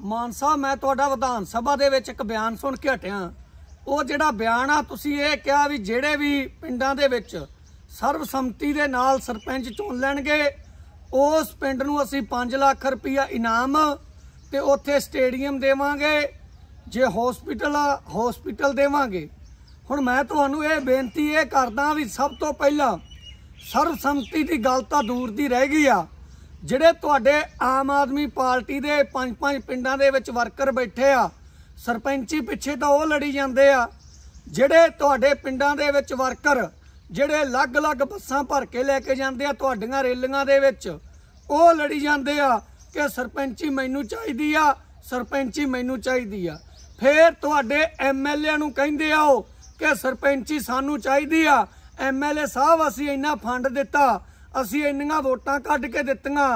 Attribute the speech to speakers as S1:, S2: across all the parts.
S1: ਮਾਨਸਾ ਮੈਂ ਤੁਹਾਡਾ ਵਿਧਾਨ ਸਭਾ ਦੇ ਵਿੱਚ ਇੱਕ ਬਿਆਨ ਸੁਣ ਕੇ ਹਟਿਆ ਉਹ ਜਿਹੜਾ ਬਿਆਨ ਆ ਤੁਸੀਂ ਇਹ ਕਿਹਾ ਵੀ ਜਿਹੜੇ ਵੀ ਪਿੰਡਾਂ ਦੇ ਵਿੱਚ ਸਰਵ ਸੰਮਤੀ ਦੇ ਨਾਲ ਸਰਪੰਚ ਚੁਣ ਲੈਣਗੇ ਉਸ ਪਿੰਡ ਨੂੰ ਅਸੀਂ 5 ਲੱਖ ਰੁਪਇਆ ਇਨਾਮ ਤੇ ਉੱਥੇ ਸਟੇਡੀਅਮ ਦੇਵਾਂਗੇ ਜੇ ਹਸਪੀਟਲ ਆ ਹਸਪੀਟਲ ਦੇਵਾਂਗੇ ਹੁਣ ਮੈਂ ਤੁਹਾਨੂੰ ਇਹ ਬੇਨਤੀ ਇਹ ਕਰਦਾ ਵੀ ਸਭ ਤੋਂ ਪਹਿਲਾਂ ਸਰਵ ਸੰਮਤੀ ਦੀ ਗੱਲ ਤਾਂ ਦੂਰ ਦੀ ਰਹਿ ਗਈ ਆ ਜਿਹੜੇ ਤੁਹਾਡੇ ਆਮ ਆਦਮੀ ਪਾਰਟੀ ਦੇ ਪੰਜ ਪੰਜ ਪਿੰਡਾਂ ਦੇ ਵਿੱਚ ਵਰਕਰ ਬੈਠੇ ਆ ਸਰਪੰਚੀ ਪਿੱਛੇ ਤਾਂ ਉਹ ਲੜੀ ਜਾਂਦੇ ਆ ਜਿਹੜੇ ਤੁਹਾਡੇ ਪਿੰਡਾਂ ਦੇ ਵਿੱਚ ਵਰਕਰ ਜਿਹੜੇ ਅਲੱਗ-ਅਲੱਗ ਬੱਸਾਂ ਭਰ ਕੇ ਲੈ ਕੇ ਜਾਂਦੇ ਆ ਤੁਹਾਡੀਆਂ ਰੇਲੀਆਂ ਦੇ ਵਿੱਚ ਉਹ ਲੜੀ ਜਾਂਦੇ ਆ ਕਿ ਸਰਪੰਚੀ ਮੈਨੂੰ ਚਾਹੀਦੀ ਆ ਸਰਪੰਚੀ ਮੈਨੂੰ ਚਾਹੀਦੀ ਆ ਫੇਰ ਤੁਹਾਡੇ ਐਮਐਲਏ ਨੂੰ ਕਹਿੰਦੇ ਆਓ ਕਿ ਸਰਪੰਚੀ ਸਾਨੂੰ ਚਾਹੀਦੀ ਆ ਐਮਐਲਏ ਸਾਹਿਬ ਅਸੀਂ ਇੰਨਾ ਫੰਡ ਦਿੱਤਾ ਅਸੀਂ ਇੰਨੀਆਂ ਵੋਟਾਂ ਕੱਢ ਕੇ ਦਿੱਤੀਆਂ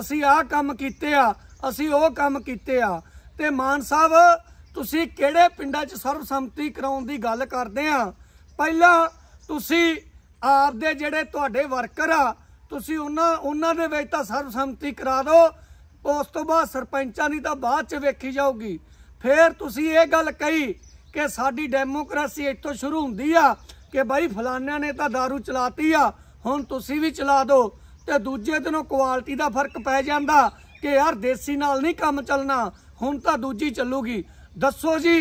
S1: ਅਸੀਂ ਆਹ ਕੰਮ ਕੀਤੇ ਆ ਅਸੀਂ ਉਹ ਕੰਮ ਕੀਤੇ ਆ ਤੇ ਮਾਨ ਸਾਹਿਬ ਤੁਸੀਂ ਕਿਹੜੇ ਪਿੰਡਾਂ 'ਚ ਸਰਬਸੰਮਤੀ ਕਰਾਉਣ ਦੀ ਗੱਲ ਕਰਦੇ ਆ ਪਹਿਲਾਂ ਤੁਸੀਂ ਆਪ ਦੇ ਜਿਹੜੇ ਤੁਹਾਡੇ ਵਰਕਰ ਆ ਤੁਸੀਂ ਉਹਨਾਂ ਉਹਨਾਂ ਦੇ ਵਿੱਚ ਤਾਂ ਸਰਬਸੰਮਤੀ ਕਰਾ ਦਿਓ ਉਸ ਤੋਂ ਬਾਅਦ ਸਰਪੰਚਾਂ ਦੀ ਤਾਂ ਬਾਅਦ 'ਚ ਵੇਖੀ ਜਾਊਗੀ ਫਿਰ ਤੁਸੀਂ ਇਹ ਗੱਲ ਕਹੀ ਕਿ ਸਾਡੀ ਡੈਮੋਕ੍ਰੇਸੀ ਇੱਥੋਂ ਸ਼ੁਰੂ ਹੁੰਦੀ ਆ ਕਿ ਬਾਈ ਫਲਾਨਿਆਂ ਨੇ ਤਾਂ दारू ਚਲਾਤੀ ਆ ਹੁਣ ਤੁਸੀਂ ਵੀ ਚਲਾ ਦਿਓ ਤੇ ਦੂਜੇ ਦਿਨੋਂ ਕੁਆਲਿਟੀ ਦਾ ਫਰਕ ਪੈ ਜਾਂਦਾ ਕਿ ਯਾਰ ਦੇਸੀ ਨਾਲ ਨਹੀਂ ਕੰਮ ਚੱਲਣਾ ਹੁਣ ਤਾਂ ਦੂਜੀ ਚੱਲੂਗੀ ਦੱਸੋ ਜੀ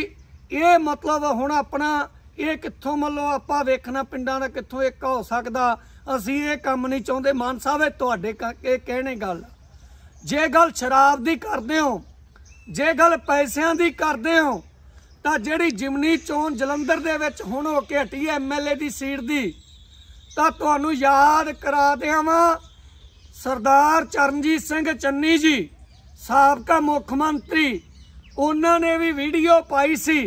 S1: ਇਹ ਮਤਲਬ ਹੁਣ ਆਪਣਾ ਇਹ ਕਿੱਥੋਂ ਮੱਲੋ ਆਪਾਂ ਵੇਖਣਾ ਪਿੰਡਾਂ ਦਾ ਕਿੱਥੋਂ ਇੱਕ ਹੋ ਸਕਦਾ ਅਸੀਂ ਇਹ ਕੰਮ ਨਹੀਂ ਚਾਹੁੰਦੇ ਮਾਨ ਸਾਹਿਬ ਇਹ ਤੁਹਾਡੇ ਇਹ ਕਹਿਣੇ ਗੱਲ ਜੇ ਗੱਲ ਸ਼ਰਾਬ ਦੀ ਕਰਦੇ ਹੋ ਜੇ ਗੱਲ ਪੈਸਿਆਂ ਦੀ ਕਰਦੇ ਹੋ ਤਾਂ ਜਿਹੜੀ ਜਿਮਨੀ ਚੋਂ ਜਲੰਧਰ ਦੇ ਵਿੱਚ ਹੁਣ ਹੋ ਕੇ ਹਟੀ ਐ ਐਮਐਲਏ ਦੀ ਸੀਟ ਦੀ ਤਾਂ ਤੁਹਾਨੂੰ ਯਾਦ ਕਰਾ ਦਿਆਵਾਂ ਸਰਦਾਰ ਚਰਨਜੀਤ ਸਿੰਘ ਚੰਨੀ ਜੀ ਸਾਬਕਾ ਮੁੱਖ ਮੰਤਰੀ ਉਹਨਾਂ ਨੇ ਵੀ ਵੀਡੀਓ ਪਾਈ ਸੀ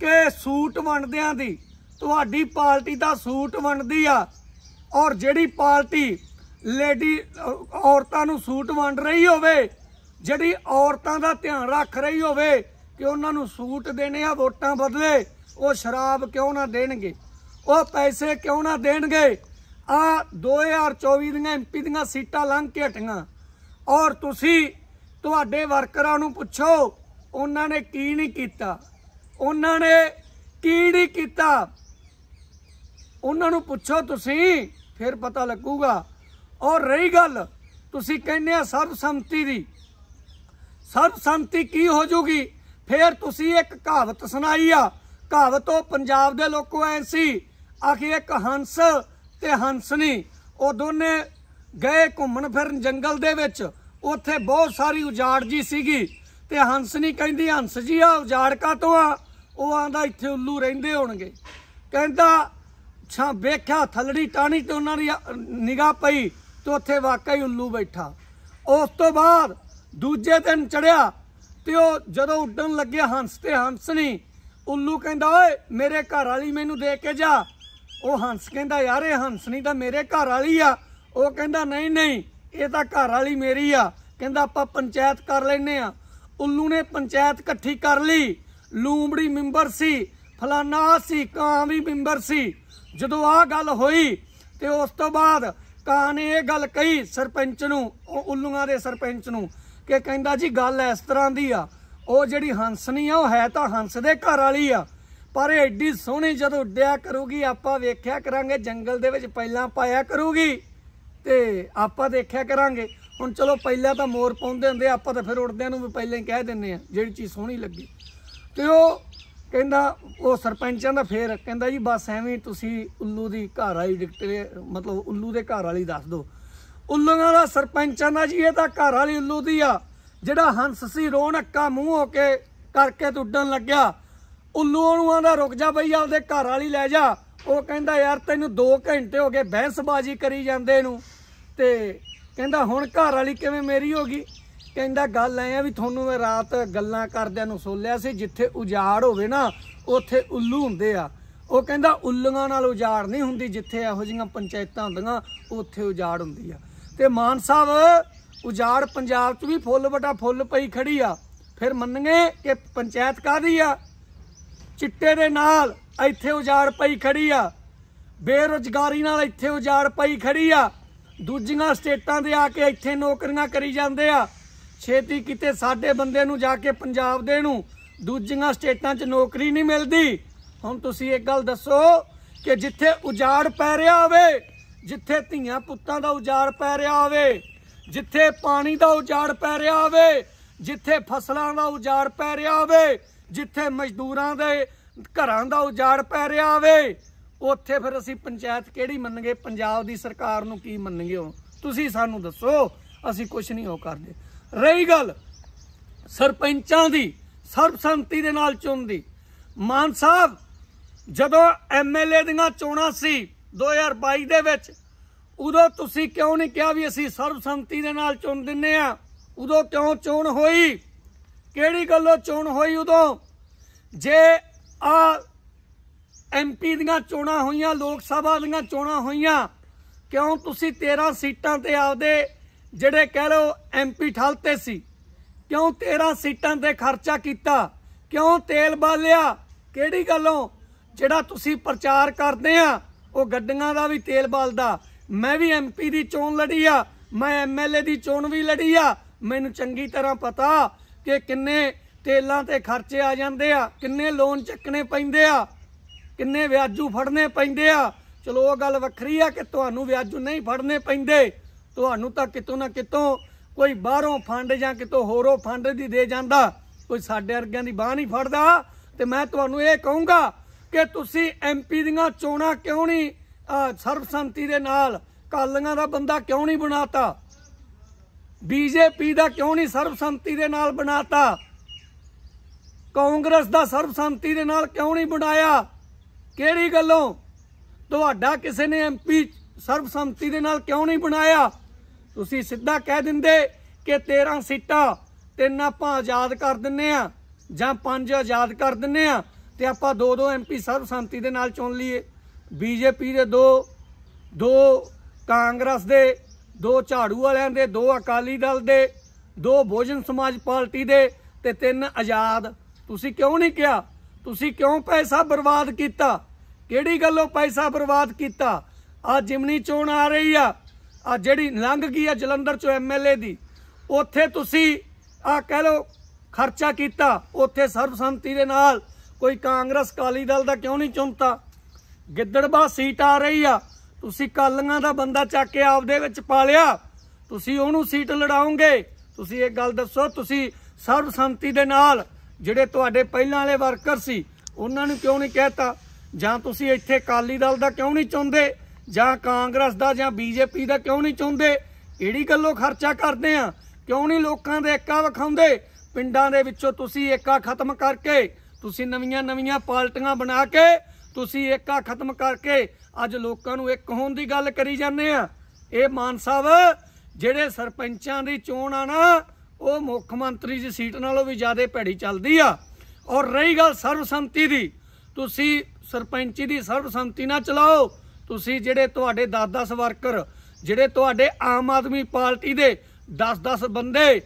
S1: ਕਿ ਸੂਟ ਵੰਡਦਿਆਂ ਦੀ ਤੁਹਾਡੀ ਪਾਰਟੀ ਦਾ ਸੂਟ ਵੰਡਦੀ ਆ ਔਰ ਜਿਹੜੀ ਪਾਰਟੀ ਲੇਡੀ ਔਰਤਾਂ ਨੂੰ ਸੂਟ ਵੰਡ ਰਹੀ ਹੋਵੇ ਜਿਹੜੀ ਔਰਤਾਂ ਦਾ ਧਿਆਨ ਰੱਖ ਰਹੀ ਹੋਵੇ ਕਿ ਉਹਨਾਂ ਨੂੰ ਸੂਟ ਦੇਣੇ ਆ ਵੋਟਾਂ ਬਦਲੇ ਉਹ ਸ਼ਰਾਬ ਕਿਉਂ ਨਾ ਦੇਣਗੇ ਉਹ ਪੈਸੇ ਕਿਉਂ ਨਾ ਦੇਣਗੇ ਆ 2024 ਦੀਆਂ ਐਮਪੀ ਦੀਆਂ ਸੀਟਾਂ ਲੰਘ ਕੇ ਹਟੀਆਂ ਔਰ ਤੁਸੀਂ ਤੁਹਾਡੇ ਵਰਕਰਾਂ ਨੂੰ ਪੁੱਛੋ ਉਹਨਾਂ ਨੇ ਕੀ ਨਹੀਂ ਕੀਤਾ ਉਹਨਾਂ ਨੇ ਕੀ ਨਹੀਂ ਕੀਤਾ ਉਹਨਾਂ ਨੂੰ ਪੁੱਛੋ ਤੁਸੀਂ ਫਿਰ ਪਤਾ ਲੱਗੂਗਾ ਔਰ ਰਹੀ ਗੱਲ ਤੁਸੀਂ ਕਹਿੰਦੇ ਆ ਸਰਬ ਸੰਮਤੀ ਦੀ ਸਰਬ ਸੰਮਤੀ ਕੀ ਹੋ ਜੂਗੀ ਫਿਰ ਤੁਸੀਂ ਇੱਕ ਕਹਾਵਤ ਸੁਣਾਈ ਆ ਕਹਾਵਤ ਉਹ ਪੰਜਾਬ ਦੇ ਲੋਕੋ ਐ ਸੀ ਆਖੀ ਇੱਕ ਹੰਸ ਤੇ ਹੰਸਨੀ ਉਹ ਦੋਨੇ ਗਏ ਘੁੰਮਣ ਫਿਰਨ ਜੰਗਲ ਦੇ ਵਿੱਚ ਉੱਥੇ ਬਹੁਤ ਸਾਰੀ ਉਜਾੜ ਜੀ ਸੀਗੀ ਤੇ ਹੰਸਨੀ ਕਹਿੰਦੀ ਹੰਸ ਜੀ ਆ ਉਜਾੜ ਕਾ ਤੋਂ ਆ ਉਹ ਆਂਦਾ ਇੱਥੇ ਉੱਲੂ ਰਹਿੰਦੇ ਹੋਣਗੇ ਕਹਿੰਦਾ ਛਾਂ ਵੇਖਿਆ ਥਲੜੀ ਟਾਣੀ ਤੇ ਉਹਨਾਂ ਦੀ ਨਿਗਾਹ ਪਈ ਤੇ ਉੱਥੇ ਵਾਕਈ ਉੱਲੂ ਬੈਠਾ ਉਸ ਤੋਂ ਬਾਅਦ ਦੂਜੇ ਦਿਨ ਚੜਿਆ ਤੇ ਉਹ ਜਦੋਂ ਉੱਡਣ ਲੱਗਿਆ ਹੰਸ ਤੇ ਹੰਸਣੀ ਉੱਲੂ ਕਹਿੰਦਾ ਓਏ ਮੇਰੇ ਘਰ ਵਾਲੀ ਮੈਨੂੰ ਦੇ ਕੇ ਜਾ ਉਹ ਹੰਸ ਕਹਿੰਦਾ ਯਾਰ ਇਹ ਹੰਸ ਨਹੀਂ ਤਾਂ ਮੇਰੇ ਘਰ ਵਾਲੀ ਆ ਉਹ ਕਹਿੰਦਾ ਨਹੀਂ ਨਹੀਂ ਇਹ ਤਾਂ ਘਰ ਵਾਲੀ ਮੇਰੀ ਆ ਕਹਿੰਦਾ ਆਪਾਂ ਪੰਚਾਇਤ ਕਰ ਲੈਨੇ ਆ ਉੱਲੂ ਨੇ ਪੰਚਾਇਤ ਇਕੱਠੀ ਕਰ ਲਈ ਲੂੰਬੜੀ ਮੈਂਬਰ ਸੀ ਫਲਾਨਾ ਸੀ ਕਾਂ ਵੀ ਮੈਂਬਰ ਸੀ ਜਦੋਂ ਆ ਗੱਲ ਹੋਈ ਤੇ ਉਸ ਤੋਂ ਬਾਅਦ ਕਾਂ ਨੇ ਇਹ ਗੱਲ ਕਹੀ ਸਰਪੰਚ ਨੂੰ ਉਹ ਉੱਲੂਆਂ ਦੇ ਸਰਪੰਚ ਨੂੰ ਕਿ ਕਹਿੰਦਾ ਜੀ ਗੱਲ ਇਸ ਤਰ੍ਹਾਂ ਦੀ ਆ ਉਹ ਜਿਹੜੀ ਹੰਸਨੀ ਆ ਉਹ ਹੈ ਤਾਂ ਹੰਸ ਦੇ ਘਰ ਵਾਲੀ ਆ ਪਰ ਐਡੀ ਸੋਹਣੀ ਜਦੋਂ ਉੱਡਿਆ ਕਰੂਗੀ ਆਪਾਂ ਵੇਖਿਆ ਕਰਾਂਗੇ ਜੰਗਲ ਦੇ ਵਿੱਚ ਪਹਿਲਾਂ ਪਾਇਆ ਕਰੂਗੀ ਤੇ ਆਪਾਂ ਦੇਖਿਆ ਕਰਾਂਗੇ ਹੁਣ ਚਲੋ ਪਹਿਲਾਂ ਤਾਂ ਮੋਰ ਪਾਉਂਦੇ ਹੁੰਦੇ ਆਪਾਂ ਤਾਂ ਫਿਰ ਉੱਡਦਿਆਂ ਨੂੰ ਵੀ ਪਹਿਲਾਂ ਹੀ ਕਹਿ ਦਿੰਨੇ ਆ ਜਿਹੜੀ ਚੀਜ਼ ਸੋਹਣੀ ਲੱਗੀ ਤੇ ਉਹ ਕਹਿੰਦਾ ਉਹ ਸਰਪੰਚਾਂ ਦਾ ਫੇਰ ਕਹਿੰਦਾ ਜੀ ਬਸ ਐਵੇਂ ਤੁਸੀਂ ਉੱਲੂ ਦੀ ਘਰ ਵਾਲੀ ਡਿਕਟੇ ਮਤਲਬ ਉੱਲੂ ਦੇ ਘਰ ਵਾਲੀ ਦੱਸ ਦਿਓ ਉੱਲੂਆਂ ਦਾ ਸਰਪੰਚਾਂ ਦਾ ਜੀ ਇਹ ਤਾਂ ਘਰ ਵਾਲੀ ਉੱਲੂ ਦੀ ਆ ਜਿਹੜਾ ਹੰਸ ਸੀ ਰੋਣ ਅੱਕਾ ਮੂੰਹ ਹੋ ਕੇ ਕਰਕੇ ਤੁੱਡਣ ਲੱਗਿਆ ਉੱਲੂ ਨੂੰ ਆਂਦਾ ਰੁਕ ਜਾ ਬਈ ਆਪਦੇ ਘਰ ਵਾਲੀ ਲੈ ਜਾ ਉਹ ਕਹਿੰਦਾ ਯਾਰ ਤੈਨੂੰ 2 ਘੰਟੇ ਹੋ ਗਏ ਬਹਿਸਬਾਜ਼ੀ ਕਰੀ ਜਾਂਦੇ ਨੂੰ ਤੇ ਕਹਿੰਦਾ ਹੁਣ ਘਰ ਵਾਲੀ ਕਿਵੇਂ ਮੇਰੀ ਹੋ ਗਈ ਕਹਿੰਦਾ ਗੱਲ ਐ ਆ ਵੀ ਤੁਹਾਨੂੰ ਮੈਂ ਰਾਤ ਗੱਲਾਂ ਕਰਦਿਆਂ ਨੂੰ ਸੋਲਿਆ ਸੀ ਜਿੱਥੇ ਉਜਾੜ ਹੋਵੇ ਨਾ ਉੱਥੇ ਉੱਲੂ ਹੁੰਦੇ ਆ ਉਹ ਕਹਿੰਦਾ ਉੱਲੀਆਂ ਨਾਲ ਉਜਾੜ ਨਹੀਂ ਹੁੰਦੀ ਜਿੱਥੇ ਇਹੋ ਜੀਆਂ ਪੰਚਾਇਤਾਂ ਹੁੰਦੀਆਂ ਉੱਥੇ ਉਜਾੜ ਹੁੰਦੀ ਆ ਤੇ ਮਾਨ ਸਾਹਿਬ ਉਜਾੜ ਪੰਜਾਬ 'ਚ ਵੀ ਫੁੱਲ ਬਟਾ ਫੁੱਲ ਪਈ ਖੜੀ ਆ ਫਿਰ ਮੰਨਗੇ ਕਿ ਪੰਚਾਇਤ ਕਾਦੀ ਆ ਚਿੱਟੇ ਦੇ ਨਾਲ ਇੱਥੇ ਉਜਾੜ ਪਈ ਖੜੀ ਆ ਬੇਰੋਜ਼ਗਾਰੀ ਨਾਲ ਇੱਥੇ ਉਜਾੜ ਪਈ ਖੜੀ ਆ ਦੂਜੀਆਂ ਸਟੇਟਾਂ ਦੇ ਆ ਕੇ ਇੱਥੇ ਨੌਕਰੀਆਂ ਕਰੀ ਜਾਂਦੇ ਆ ਛੇਤੀ ਕਿਤੇ ਸਾਡੇ ਬੰਦੇ ਨੂੰ ਜਾ ਕੇ ਪੰਜਾਬ ਦੇ ਨੂੰ ਦੂਜੀਆਂ ਸਟੇਟਾਂ 'ਚ ਨੌਕਰੀ ਨਹੀਂ ਮਿਲਦੀ ਹੁਣ ਤੁਸੀਂ ਇੱਕ ਗੱਲ ਦੱਸੋ ਕਿ ਜਿੱਥੇ ਉਜਾੜ ਪੈ ਰਿਹਾ ਹੋਵੇ ਜਿੱਥੇ ਧੀਆਂ ਪੁੱਤਾਂ ਦਾ ਉਜਾੜ ਪੈ ਰਿਹਾ ਹੋਵੇ ਜਿੱਥੇ ਪਾਣੀ ਦਾ ਉਜਾੜ ਪੈ ਰਿਹਾ ਹੋਵੇ ਜਿੱਥੇ ਫਸਲਾਂ ਦਾ ਉਜਾੜ ਪੈ ਰਿਹਾ ਹੋਵੇ ਜਿੱਥੇ ਮਜ਼ਦੂਰਾਂ ਦੇ ਘਰਾਂ ਦਾ ਉਜਾੜ ਪੈ ਰਿਹਾ ਆਵੇ ਉੱਥੇ ਫਿਰ ਅਸੀਂ ਪੰਚਾਇਤ ਕਿਹੜੀ ਮੰਨਗੇ ਪੰਜਾਬ ਦੀ ਸਰਕਾਰ ਨੂੰ ਕੀ ਮੰਨਗੇ ਹੁਣ ਤੁਸੀਂ ਸਾਨੂੰ ਦੱਸੋ ਅਸੀਂ ਕੁਝ ਨਹੀਂ ਹੋ ਕਰਦੇ ਰਹੀ ਗੱਲ ਸਰਪੰਚਾਂ ਦੀ ਸਰਬਸੰਮਤੀ ਦੇ ਨਾਲ ਦੀ ਮਾਨ ਸਾਹਿਬ ਜਦੋਂ ਐਮਐਲਏ ਦੀਆਂ ਚੋਣਾਂ ਸੀ 2022 ਦੇ ਵਿੱਚ ਉਦੋਂ ਤੁਸੀਂ ਕਿਉਂ ਨਹੀਂ ਕਿਹਾ ਵੀ ਅਸੀਂ ਸਰਬਸੰਮਤੀ ਦੇ ਨਾਲ ਚੁਣ ਦਿੰਨੇ ਆ ਉਦੋਂ ਕਿਉਂ ਚੋਣ ਹੋਈ ਕਿਹੜੀ ਗੱਲੋਂ ਚੋਣ ਹੋਈ ਉਦੋਂ ਜੇ ਆ ਐਮਪੀ ਦੀਆਂ ਚੋਣਾਂ ਹੋਈਆਂ ਲੋਕ ਸਭਾ ਦੀਆਂ ਚੋਣਾਂ ਹੋਈਆਂ ਕਿਉਂ ਤੁਸੀਂ 13 ਸੀਟਾਂ ਤੇ ਆਪਦੇ ਜਿਹੜੇ ਕਹਿ ਲੋ ਐਮਪੀ ਠਲਤੇ ਸੀ ਕਿਉਂ 13 ਸੀਟਾਂ ਤੇ ਖਰਚਾ ਕੀਤਾ ਕਿਉਂ ਤੇਲ ਬਾਲਿਆ ਕਿਹੜੀ ਗੱਲੋਂ ਜਿਹੜਾ ਤੁਸੀਂ ਪ੍ਰਚਾਰ ਕਰਦੇ ਆ ਉਹ ਗੱਡੀਆਂ ਦਾ ਵੀ ਤੇਲ ਬਾਲਦਾ ਮੈਂ ਵੀ ਐਮਪੀ ਦੀ ਚੋਣ ਲੜੀ ਆ ਮੈਂ ਐਮਐਲਏ ਦੀ ਚੋਣ ਵੀ ਲੜੀ ਆ ਮੈਨੂੰ ਚੰਗੀ ਤਰ੍ਹਾਂ ਪਤਾ ਕਿ ਕਿੰਨੇ ਤੇਲਾਂ ਤੇ ਖਰਚੇ ਆ ਜਾਂਦੇ ਆ ਕਿੰਨੇ ਲੋਨ ਚੱਕਣੇ ਪੈਂਦੇ ਆ ਕਿੰਨੇ ਵਿਆਜੂ ਫੜਨੇ ਪੈਂਦੇ ਆ ਚਲੋ ਉਹ ਗੱਲ ਵੱਖਰੀ ਆ ਕਿ ਤੁਹਾਨੂੰ ਵਿਆਜੂ ਨਹੀਂ ਫੜਨੇ ਪੈਂਦੇ ਤੁਹਾਨੂੰ ਤਾਂ ਕਿਤੋਂ ਨਾ ਕਿਤੋਂ ਕੋਈ ਬਾਹਰੋਂ ਫੰਡ ਜਾਂ ਕਿਤੋਂ ਹੋਰੋਂ ਫੰਡ ਦੀ ਦੇ ਜਾਂਦਾ ਕੋਈ ਸਾਡੇ ਵਰਗਿਆਂ ਦੀ ਬਾਹ ਨਹੀਂ ਫੜਦਾ ਤੇ ਮੈਂ ਤੁਹਾਨੂੰ ਇਹ ਕਹੂੰਗਾ ਕਿ ਤੁਸੀਂ ਐਮਪੀ ਦੀਆਂ ਚੋਣਾਂ ਕਿਉਂ ਨਹੀਂ ਸਰਬਸੰਮਤੀ ਦੇ ਨਾਲ ਕਾਲੀਆਂ ਦਾ ਬੰਦਾ ਕਿਉਂ ਨਹੀਂ ਬਣਾਤਾ ਬੀਜੇਪੀ ਦਾ ਕਿਉਂ ਨਹੀਂ ਸਰਬਸੰਮਤੀ ਦੇ ਨਾਲ ਬਣਾਤਾ ਕਾਂਗਰਸ ਦਾ ਸਰਬਸੰਮਤੀ ਦੇ ਨਾਲ ਕਿਉਂ ਨਹੀਂ ਬਣਾਇਆ ਕਿਹੜੀ ਗੱਲੋਂ ਤੁਹਾਡਾ ਕਿਸੇ ਨੇ ਐਮਪੀ ਸਰਬਸੰਮਤੀ ਦੇ ਨਾਲ ਕਿਉਂ ਨਹੀਂ ਬਣਾਇਆ ਤੁਸੀਂ ਸਿੱਧਾ ਕਹਿ ਦਿੰਦੇ ਕਿ 13 ਸੀਟਾਂ ਤਿੰਨ ਆਪਾਂ ਆਜ਼ਾਦ ਕਰ ਦਿੰਨੇ ਆ ਜਾਂ ਪੰਜ ਆਜ਼ਾਦ ਕਰ ਦਿੰਨੇ ਆ ਤੇ ਆਪਾਂ ਦੋ ਦੋ ਐਮਪੀ ਸਰਬਸੰਮਤੀ ਦੇ ਨਾਲ ਚੁਣ ਲਈਏ ਬੀਜੇਪੀ ਦੇ ਦੋ ਦੋ ਕਾਂਗਰਸ ਦੇ ਦੋ ਝਾੜੂ ਵਾਲਿਆਂ ਦੇ ਦੋ ਅਕਾਲੀ ਦਲ ਦੇ ਦੋ ਭੋਜਨ ਸਮਾਜ ਪਾਰਟੀ ਦੇ ਤੇ ਤਿੰਨ ਆਜ਼ਾਦ ਤੁਸੀਂ ਕਿਉਂ ਨਹੀਂ ਕਿਹਾ ਤੁਸੀਂ ਕਿਉਂ ਪੈਸਾ ਬਰਬਾਦ ਕੀਤਾ ਕਿਹੜੀ ਗੱਲੋਂ ਪੈਸਾ ਬਰਬਾਦ ਕੀਤਾ ਆ ਜਿਮਨੀ ਚੋਣ ਆ ਰਹੀ ਆ ਆ ਜਿਹੜੀ ਲੰਘ ਗਈ ਆ ਜਲੰਧਰ ਚੋਂ ਐਮਐਲਏ ਦੀ ਉੱਥੇ ਤੁਸੀਂ ਆ ਕਹਿ ਲੋ ਖਰਚਾ ਕੀਤਾ ਉੱਥੇ ਸਰਬਸੰਮਤੀ ਦੇ ਨਾਲ ਕੋਈ ਕਾਂਗਰਸ ਕਾਲੀ ਦਲ ਦਾ ਕਿਉਂ ਨਹੀਂ ਚੁੰਮਤਾ ਗਿੱਦੜਬਾ ਸੀਟ ਆ ਰਹੀ ਆ ਤੁਸੀਂ ਕਾਲੀਆਂ ਦਾ ਬੰਦਾ ਚੱਕ ਕੇ ਆਪਦੇ ਵਿੱਚ ਪਾ ਲਿਆ ਤੁਸੀਂ ਉਹਨੂੰ ਸੀਟ ਲੜਾਉਂਗੇ ਤੁਸੀਂ ਇਹ ਗੱਲ ਦੱਸੋ ਤੁਸੀਂ ਸਰਬ ਸੰਮਤੀ ਦੇ ਨਾਲ ਜਿਹੜੇ ਤੁਹਾਡੇ ਪਹਿਲਾਂ ਵਾਲੇ ਵਰਕਰ ਸੀ ਉਹਨਾਂ ਨੂੰ ਕਿਉਂ ਨਹੀਂ ਕਹਿਤਾ ਜਾਂ ਤੁਸੀਂ ਇੱਥੇ ਕਾਲੀ ਦਲ ਦਾ ਕਿਉਂ ਨਹੀਂ ਚਾਹੁੰਦੇ ਜਾਂ ਕਾਂਗਰਸ ਦਾ ਜਾਂ ਬੀਜੇਪੀ ਦਾ ਕਿਉਂ ਨਹੀਂ ਚਾਹੁੰਦੇ ਕਿਹੜੀ ਗੱਲੋਂ ਖਰਚਾ ਕਰਦੇ ਆ ਕਿਉਂ ਨਹੀਂ ਲੋਕਾਂ ਦੇ ਏਕਾ ਵਿਖਾਉਂਦੇ ਪਿੰਡਾਂ ਦੇ ਵਿੱਚੋਂ ਤੁਸੀਂ ਏਕਾ ਖਤਮ ਕਰਕੇ ਤੁਸੀਂ ਨਵੀਆਂ ਨਵੀਆਂ ਪਾਰਟੀਆਂ ਬਣਾ ਕੇ ਤੁਸੀਂ ਏਕਾ ਖਤਮ ਕਰਕੇ ਅੱਜ ਲੋਕਾਂ ਨੂੰ ਇੱਕ ਹੋਣ ਦੀ ਗੱਲ ਕਰੀ ਜਾਂਦੇ ਆ ਇਹ ਮਾਨ ਸਾਹਿਬ ਜਿਹੜੇ ਸਰਪੰਚਾਂ ਦੀ ਚੋਣ ਆ ਨਾ ਉਹ ਮੁੱਖ ਮੰਤਰੀ ਦੀ ਸੀਟ ਨਾਲੋਂ ਵੀ ਜ਼ਿਆਦਾ ਭੈੜੀ ਚੱਲਦੀ ਆ ਔਰ ਰਹੀ ਗੱਲ ਸਰਬਸੰਮਤੀ ਦੀ ਤੁਸੀਂ ਸਰਪੰਚੀ ਦੀ ਸਰਬਸੰਮਤੀ ਨਾਲ ਚਲਾਓ ਤੁਸੀਂ ਜਿਹੜੇ ਤੁਹਾਡੇ 10-10 ਵਰਕਰ ਜਿਹੜੇ ਤੁਹਾਡੇ ਆਮ ਆਦਮੀ ਪਾਰਟੀ ਦੇ 10-10 ਬੰਦੇ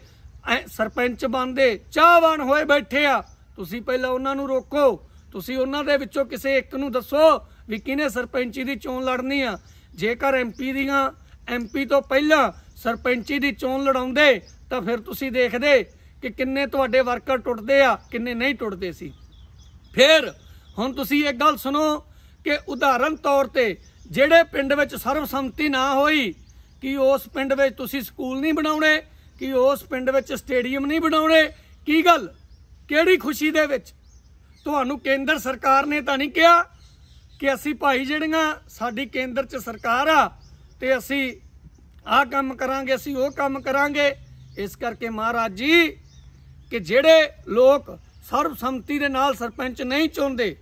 S1: ਸਰਪੰਚ ਬੰਦੇ ਚਾਹਵਾਨ ਹੋਏ ਬੈਠੇ ਆ ਤੁਸੀਂ ਪਹਿਲਾਂ ਉਹਨਾਂ ਨੂੰ ਰੋਕੋ ਤੁਸੀਂ ਉਹਨਾਂ ਦੇ ਵਿੱਚੋਂ ਕਿਸੇ ਇੱਕ ਨੂੰ ਦੱਸੋ ਵੀ ਕਿਹਨੇ ਸਰਪੰਚੀ ਦੀ ਚੋਣ ਲੜਨੀ ਆ ਜੇਕਰ ਐਮਪੀ ਦੀਆਂ ਐਮਪੀ ਤੋਂ ਪਹਿਲਾਂ ਸਰਪੰਚੀ ਦੀ ਚੋਣ ਲੜਾਉਂਦੇ ਤਾਂ ਫਿਰ ਤੁਸੀਂ ਦੇਖਦੇ ਕਿ ਕਿੰਨੇ ਤੁਹਾਡੇ ਵਰਕਰ ਟੁੱਟਦੇ ਆ ਕਿੰਨੇ ਨਹੀਂ ਟੁੱਟਦੇ ਸੀ ਫਿਰ ਹੁਣ ਤੁਸੀਂ ਇੱਕ ਗੱਲ ਸੁਣੋ ਕਿ ਉਦਾਹਰਨ ਤੌਰ ਤੇ ਜਿਹੜੇ ਪਿੰਡ ਵਿੱਚ ਸਰਵਸੰਮਤੀ ਨਾ ਹੋਈ ਕਿ ਉਸ ਪਿੰਡ ਵਿੱਚ ਤੁਸੀਂ ਸਕੂਲ ਨਹੀਂ ਬਣਾਉਣੇ ਕਿ ਉਸ ਪਿੰਡ ਵਿੱਚ ਸਟੇਡੀਅਮ ਨਹੀਂ ਬਣਾਉਣੇ ਕੀ ਗੱਲ ਕਿਹੜੀ ਖੁਸ਼ੀ ਦੇ ਵਿੱਚ ਤੁਹਾਨੂੰ ਕੇਂਦਰ ਸਰਕਾਰ ਨੇ ਤਾਂ ਨਹੀਂ ਕਿਹਾ ਕਿ ਅਸੀਂ ਭਾਈ ਜਿਹੜੀਆਂ ਸਾਡੀ ਕੇਂਦਰ 'ਚ ਸਰਕਾਰ ਆ ਤੇ ਅਸੀਂ ਆਹ ਕੰਮ ਕਰਾਂਗੇ ਅਸੀਂ ਉਹ ਕੰਮ ਕਰਾਂਗੇ ਇਸ ਕਰਕੇ ਮਹਾਰਾਜ ਜੀ ਕਿ ਜਿਹੜੇ ਲੋਕ ਸਰਬ ਸੰਮਤੀ ਦੇ ਨਾਲ ਸਰਪੰਚ ਨਹੀਂ ਚੁਣਦੇ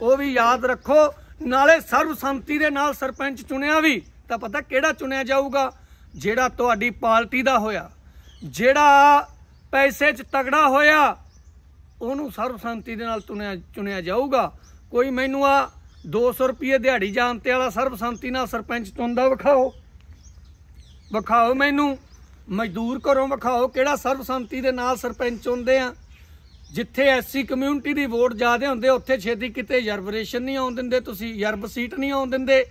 S1: ਉਹ ਵੀ ਯਾਦ ਰੱਖੋ ਨਾਲੇ ਸਰਬ ਸੰਮਤੀ ਦੇ ਨਾਲ ਸਰਪੰਚ ਚੁਣਿਆ ਵੀ ਤਾਂ ਪਤਾ ਕਿਹੜਾ ਚੁਣਿਆ ਜਾਊਗਾ ਜਿਹੜਾ ਤੁਹਾਡੀ ਪਾਰਟੀ ਦਾ ਹੋਇਆ ਜਿਹੜਾ ਪੈਸੇ 'ਚ ਤਗੜਾ ਹੋਇਆ ਉਹਨੂੰ ਸਰਬ ਸੰਮਤੀ ਦੇ ਨਾਲ ਚੁਣਿਆ ਚੁਣਿਆ ਜਾਊਗਾ ਕੋਈ ਮੈਨੂੰ ਆ 200 ਰੁਪਏ ਦਿਹਾੜੀ ਜਾਣਤੇ ਵਾਲਾ ਸਰਬਸੰਤੀ ਨਾਲ ਸਰਪੰਚ ਤੁੰਦਾ ਵਿਖਾਓ ਵਿਖਾਓ ਮੈਨੂੰ ਮਜ਼ਦੂਰ ਕਰੋ ਵਿਖਾਓ ਕਿਹੜਾ ਸਰਬਸੰਤੀ ਦੇ ਨਾਲ ਸਰਪੰਚ ਹੁੰਦੇ ਆ ਜਿੱਥੇ ਐਸਸੀ ਕਮਿਊਨਿਟੀ ਦੀ ਵੋਟ ਜਾਦੇ ਹੁੰਦੇ ਉੱਥੇ ਛੇਤੀ ਕਿਤੇ ਯਰਬਰੇਸ਼ਨ ਨਹੀਂ ਆਉਣ ਦਿੰਦੇ ਤੁਸੀਂ ਯਰਬ ਸੀਟ ਨਹੀਂ ਆਉਣ ਦਿੰਦੇ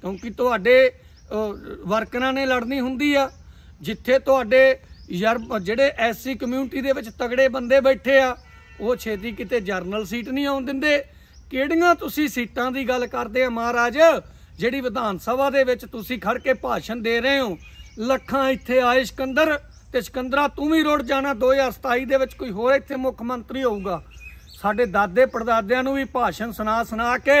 S1: ਕਿਉਂਕਿ ਤੁਹਾਡੇ ਵਰਕਰਾਂ ਨੇ ਲੜਨੀ ਹੁੰਦੀ ਆ ਜਿੱਥੇ ਤੁਹਾਡੇ ਜਿਹੜੇ ਐਸਸੀ ਕਮਿਊਨਿਟੀ ਦੇ ਵਿੱਚ ਤਗੜੇ ਬੰਦੇ ਬੈਠੇ ਆ ਉਹ ਛੇਤੀ ਕਿਤੇ ਜਰਨਲ ਸੀਟ ਨਹੀਂ ਆਉਣ ਦਿੰਦੇ ਕਿਹੜੀਆਂ ਤੁਸੀਂ ਸੀਟਾਂ ਦੀ ਗੱਲ ਕਰਦੇ ਆ ਮਹਾਰਾਜ ਜਿਹੜੀ ਵਿਧਾਨ ਸਭਾ ਦੇ ਵਿੱਚ ਤੁਸੀਂ ਖੜ ਕੇ ਭਾਸ਼ਣ ਦੇ ਰਹੇ ਹੋ ਲੱਖਾਂ ਇੱਥੇ ਆਏ ਸਿਕੰਦਰ ਤੇ ਸਿਕੰਦਰਾ ਤੂੰ ਵੀ ਰੋੜ ਜਾਣਾ 2027 ਦੇ ਵਿੱਚ ਕੋਈ ਹੋਰ ਇੱਥੇ ਮੁੱਖ ਮੰਤਰੀ ਹੋਊਗਾ ਸਾਡੇ ਦਾਦੇ ਪੜਦਾਦਿਆਂ ਨੂੰ ਵੀ ਭਾਸ਼ਣ ਸੁਣਾ ਸੁਣਾ ਕੇ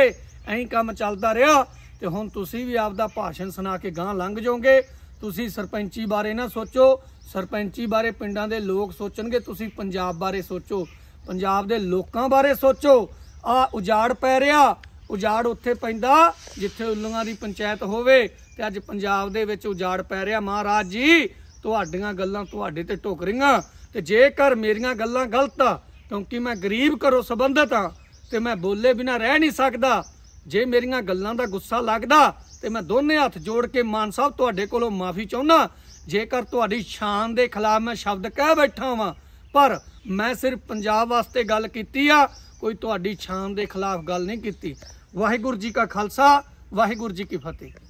S1: ਐਂ ਕੰਮ ਚੱਲਦਾ ਰਿਹਾ ਤੇ ਹੁਣ ਤੁਸੀਂ ਵੀ ਆਪਦਾ ਭਾਸ਼ਣ ਸੁਣਾ ਕੇ ਗਾਂ ਲੰਘ ਜਾਓਗੇ ਤੁਸੀਂ ਸਰਪੰਚੀ ਬਾਰੇ ਨਾ ਸੋਚੋ ਸਰਪੰਚੀ ਬਾਰੇ ਪਿੰਡਾਂ ਦੇ ਲੋਕ ਸੋਚਣਗੇ ਤੁਸੀਂ ਪੰਜਾਬ ਬਾਰੇ ਸੋਚੋ ਪੰਜਾਬ ਦੇ ਲੋਕਾਂ ਬਾਰੇ ਸੋਚੋ ਆ ਉਜਾੜ ਪੈ ਰਿਹਾ ਉਜਾੜ ਉੱਥੇ ਪੈਂਦਾ ਜਿੱਥੇ ਉੱਲੀਆਂ ਦੀ ਪੰਚਾਇਤ ਹੋਵੇ ਤੇ ਅੱਜ ਪੰਜਾਬ ਦੇ ਵਿੱਚ ਉਜਾੜ ਪੈ ਰਿਹਾ ਮਹਾਰਾਜ ਜੀ ਤੁਹਾਡੀਆਂ ਗੱਲਾਂ ਤੁਹਾਡੇ ਤੇ ਟੋਕ ਰਹੀਆਂ ਤੇ ਜੇਕਰ ਮੇਰੀਆਂ ਗੱਲਾਂ ਗਲਤ ਆ ਕਿਉਂਕਿ ਮੈਂ ਗਰੀਬ ਘਰੋਂ ਸੰਬੰਧਤ ਆ ਤੇ ਮੈਂ ਬੋਲੇ ਬਿਨਾ ਰਹਿ ਨਹੀਂ ਸਕਦਾ ਜੇ ਮੇਰੀਆਂ ਗੱਲਾਂ ਦਾ ਗੁੱਸਾ ਲੱਗਦਾ ਤੇ ਮੈਂ ਦੋਨੇ ਹੱਥ ਜੋੜ ਕੇ ਮਾਨ ਸਾਹਿਬ ਤੁਹਾਡੇ ਕੋਲੋਂ ਮਾਫੀ ਚਾਹੁੰਦਾ ਜੇਕਰ ਤੁਹਾਡੀ ਸ਼ਾਨ ਦੇ ਖਿਲਾਫ ਮੈਂ ਸ਼ਬਦ ਕਹਿ ਬੈਠਾ ਵਾਂ ਪਰ ਮੈਂ ਸਿਰਫ ਪੰਜਾਬ ਵਾਸਤੇ ਗੱਲ ਕੀਤੀ ਆ ਕੋਈ ਤੁਹਾਡੀ ਛਾਂ ਦੇ ਖਿਲਾਫ ਗੱਲ ਨਹੀਂ ਕੀਤੀ ਵਾਹਿਗੁਰੂ ਜੀ ਕਾ ਖਾਲਸਾ ਵਾਹਿਗੁਰੂ ਜੀ ਕੀ ਫਤਿਹ